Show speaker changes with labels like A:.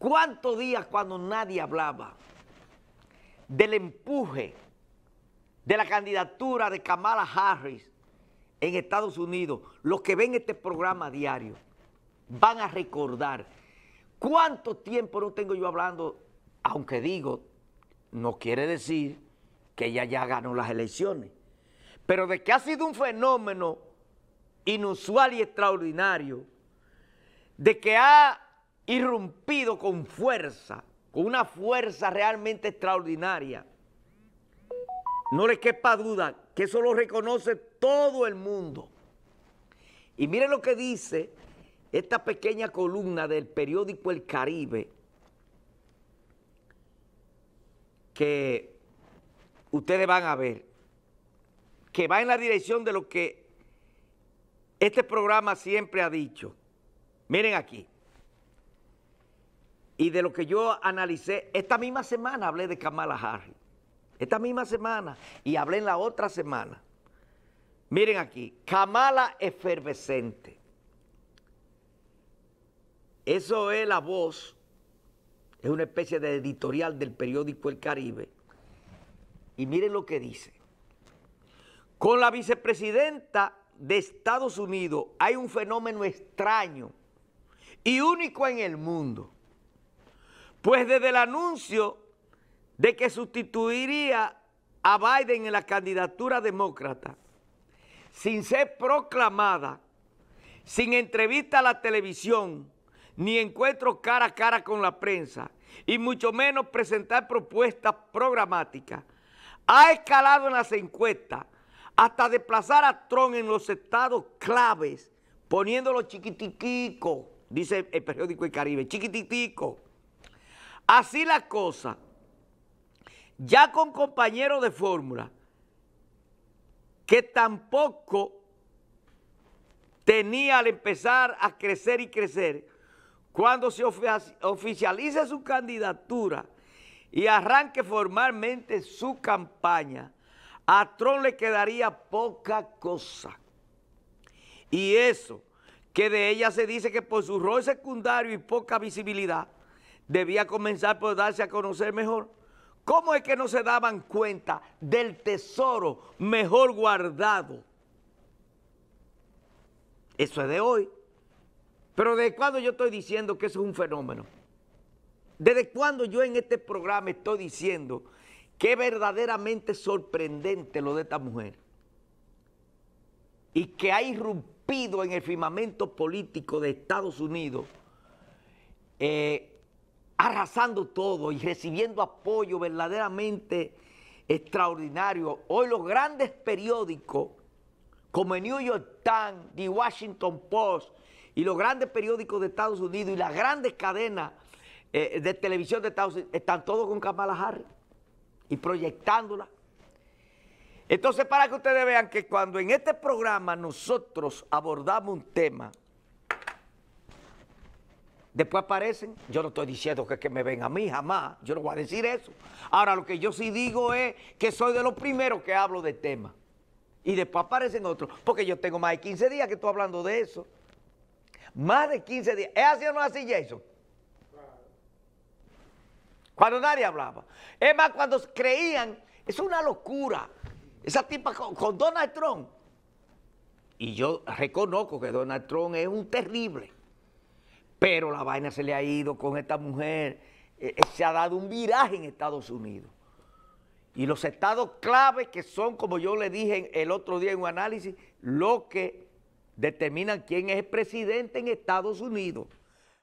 A: ¿Cuántos días cuando nadie hablaba del empuje de la candidatura de Kamala Harris en Estados Unidos, los que ven este programa diario van a recordar cuánto tiempo no tengo yo hablando, aunque digo, no quiere decir que ella ya ganó las elecciones, pero de que ha sido un fenómeno inusual y extraordinario, de que ha irrumpido con fuerza, con una fuerza realmente extraordinaria. No les quepa duda que eso lo reconoce todo el mundo. Y miren lo que dice esta pequeña columna del periódico El Caribe, que ustedes van a ver, que va en la dirección de lo que este programa siempre ha dicho. Miren aquí y de lo que yo analicé, esta misma semana hablé de Kamala Harris, esta misma semana, y hablé en la otra semana. Miren aquí, Kamala efervescente. Eso es la voz, es una especie de editorial del periódico El Caribe. Y miren lo que dice. Con la vicepresidenta de Estados Unidos hay un fenómeno extraño y único en el mundo. Pues desde el anuncio de que sustituiría a Biden en la candidatura demócrata, sin ser proclamada, sin entrevista a la televisión, ni encuentro cara a cara con la prensa, y mucho menos presentar propuestas programáticas, ha escalado en las encuestas hasta desplazar a Trump en los estados claves, poniéndolo chiquitiquico, dice el periódico El Caribe, chiquititico, Así la cosa, ya con compañeros de fórmula que tampoco tenía al empezar a crecer y crecer, cuando se oficialice su candidatura y arranque formalmente su campaña, a Tron le quedaría poca cosa. Y eso, que de ella se dice que por su rol secundario y poca visibilidad, debía comenzar por darse a conocer mejor. ¿Cómo es que no se daban cuenta del tesoro mejor guardado? Eso es de hoy. Pero ¿desde cuándo yo estoy diciendo que eso es un fenómeno? ¿Desde cuándo yo en este programa estoy diciendo que es verdaderamente sorprendente lo de esta mujer? Y que ha irrumpido en el firmamento político de Estados Unidos eh, arrasando todo y recibiendo apoyo verdaderamente extraordinario. Hoy los grandes periódicos como el New York Times, The Washington Post y los grandes periódicos de Estados Unidos y las grandes cadenas eh, de televisión de Estados Unidos están todos con Kamala Harris y proyectándola. Entonces, para que ustedes vean que cuando en este programa nosotros abordamos un tema Después aparecen, yo no estoy diciendo que, que me ven a mí, jamás, yo no voy a decir eso. Ahora, lo que yo sí digo es que soy de los primeros que hablo de tema. Y después aparecen otros, porque yo tengo más de 15 días que estoy hablando de eso. Más de 15 días. ¿Es así o no es así, Jason? Cuando nadie hablaba. Es más, cuando creían, es una locura. Esa tipa con Donald Trump. Y yo reconozco que Donald Trump es un terrible. Pero la vaina se le ha ido con esta mujer. Eh, eh, se ha dado un viraje en Estados Unidos. Y los estados clave que son, como yo le dije el otro día en un análisis, lo que determinan quién es el presidente en Estados Unidos.